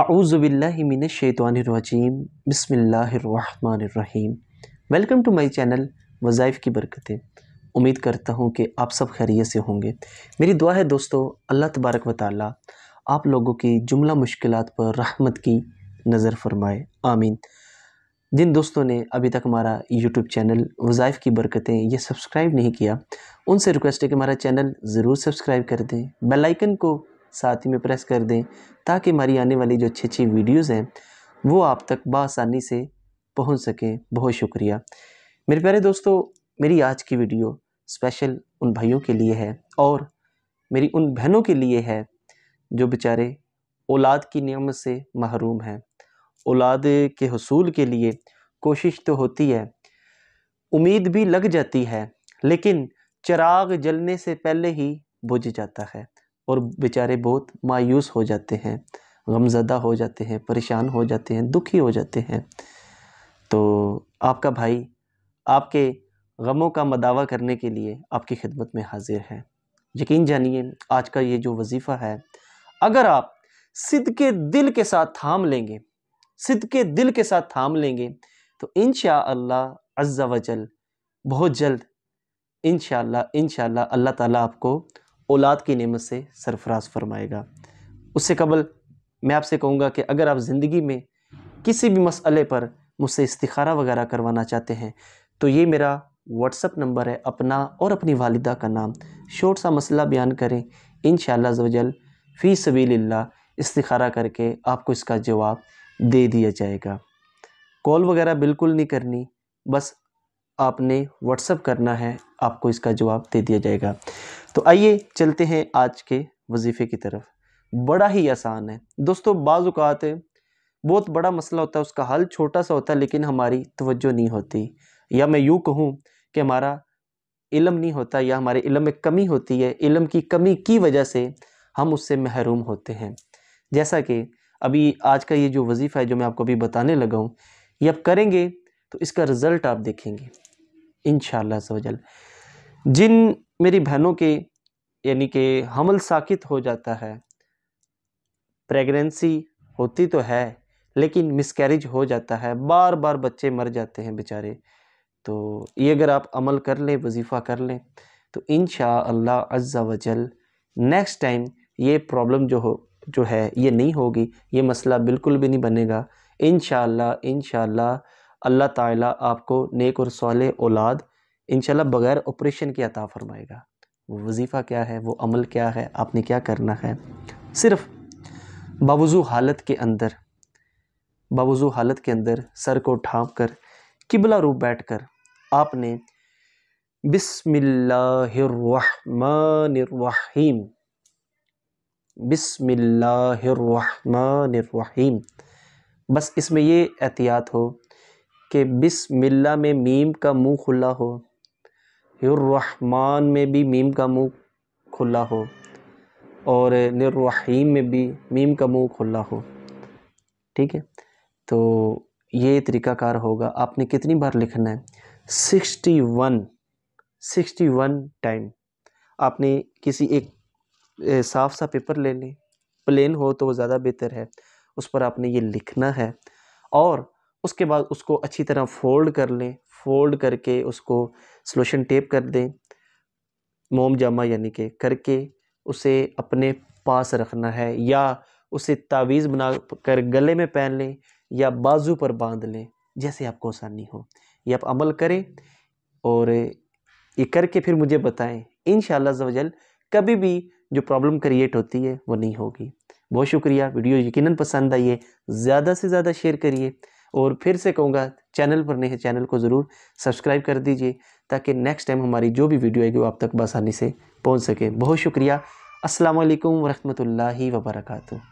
आऊज़बिल्लिमिनशैतवानरजीम बसमीम welcome to my channel वज़ाइफ की बरकतें उम्मीद करता हूँ कि आप सब खैरियत से होंगे मेरी दुआ है दोस्तों अल्लाह तबारक व आप लोगों की जुमला मुश्किल पर रहमत की नज़र फरमाए आमीन जिन दोस्तों ने अभी तक हमारा यूट्यूब चैनल वज़ाइफ की बरकतें यह सब्सक्राइब नहीं किया उनसे रिक्वेस्ट है कि हमारा चैनल ज़रूर सब्सक्राइब कर दें बेलाइकन को साथ ही में प्रेस कर दें ताकि हमारी आने वाली जो अच्छी अच्छी वीडियोज़ हैं वो आप तक बसानी से पहुँच सकें बहुत शुक्रिया मेरे प्यारे दोस्तों मेरी आज की वीडियो स्पेशल उन भाइयों के लिए है और मेरी उन बहनों के लिए है जो बेचारे औलाद की नियमत से महरूम हैं औलाद के हसूल के लिए कोशिश तो होती है उम्मीद भी लग जाती है लेकिन चिराग जलने से पहले ही बुझ जाता है और बेचारे बहुत मायूस हो जाते हैं गमज़दा हो जाते हैं परेशान हो जाते हैं दुखी हो जाते हैं तो आपका भाई आपके गमों का मदावा करने के लिए आपकी खिदमत में हाजिर है यकीन जानिए आज का ये जो वजीफ़ा है अगर आप सिद के दिल के साथ थाम लेंगे सिद के दिल के साथ थाम लेंगे तो इन अल्लाह अज्जा वजल बहुत जल्द इन शह इन अल्लाह ताला आपको औलाद की नेमत से सरफराज फरमाएगा उससे कबल मैं आपसे कहूँगा कि अगर आप ज़िंदगी में किसी भी मसले पर मुझसे इस्तारा वगैरह करवाना चाहते हैं तो ये मेरा व्हाट्सअप नंबर है अपना और अपनी वालदा का नाम शोट सा मसला बयान करें इन शजल फ़ी सबील इस्तारा करके आपको इसका जवाब दे दिया जाएगा कॉल वगैरह बिल्कुल नहीं करनी बस आपने व्हाट्सअप करना है आपको इसका जवाब दे दिया जाएगा तो आइए चलते हैं आज के वजीफ़े की तरफ बड़ा ही आसान है दोस्तों बाज़ात बहुत बड़ा मसला होता है उसका हल छोटा सा होता है लेकिन हमारी तवज्जो नहीं होती या मैं यूँ कहूँ कि हमारा इलम नहीं होता या हमारे इलम में कमी होती है इलम की कमी की वजह से हम उससे महरूम होते हैं जैसा कि अभी आज का ये जो वजीफ़ा है जो मैं आपको अभी बताने लगा हूँ ये आप करेंगे तो इसका रिज़ल्ट आप देखेंगे इन शजल जिन मेरी बहनों के यानी कि हमल साकित हो जाता है प्रेगनेंसी होती तो है लेकिन मिसकैरेज हो जाता है बार बार बच्चे मर जाते हैं बेचारे तो ये अगर आप अमल कर लें वजीफ़ा कर लें तो इन शाह अज्जा वजल नेक्स्ट टाइम ये प्रॉब्लम जो हो जो है ये नहीं होगी ये मसला बिल्कुल भी नहीं बनेगा इन शाह इन अल्लाह ताला आपको नेक और सोल औलाद इन बगैर ऑपरेशन के अता फरमाएगा वो वजीफ़ा क्या है वो अमल क्या है आपने क्या करना है सिर्फ बावजू हालत के अंदर बावजू हालत के अंदर सर को ठाप कर किबला रूप बैठ कर आपने बिसमिल्लाहिर्रहमानिर्रहीम बिसमिल्लाहिर्रहमानिर्रहीम बस इसमें ये एहतियात हो कि बिसमिल्ला में मीम का मुंह खुला हो रहमान में भी मीम का मुंह खुला हो और निर्रहीम में भी मीम का मुंह खुला हो ठीक है तो ये तरीक़ाकार होगा आपने कितनी बार लिखना है sixty one sixty one time आपने किसी एक साफ सा पेपर ले लें प्लेन हो तो वो ज़्यादा बेहतर है उस पर आपने ये लिखना है और उसके बाद उसको अच्छी तरह फोल्ड कर लें फोल्ड करके उसको सलोशन टेप कर दें मोम जामा यानी कि करके उसे अपने पास रखना है या उसे तावीज़ बना कर गले में पहन लें या बाजू पर बांध लें जैसे आपको आसानी हो ये आप अमल करें और ये करके फिर मुझे बताएं इन शजल कभी भी जो प्रॉब्लम क्रिएट होती है वो नहीं होगी बहुत शुक्रिया वीडियो यकीनन पसंद आई है ज़्यादा से ज़्यादा शेयर करिए और फिर से कहूँगा चैनल पर नहीं है चैनल को ज़रूर सब्सक्राइब कर दीजिए ताकि नेक्स्ट टाइम हमारी जो भी वीडियो आएगी वो आप तक बसानी से पहुँच सके बहुत शुक्रिया असलकम वरहमल वर्का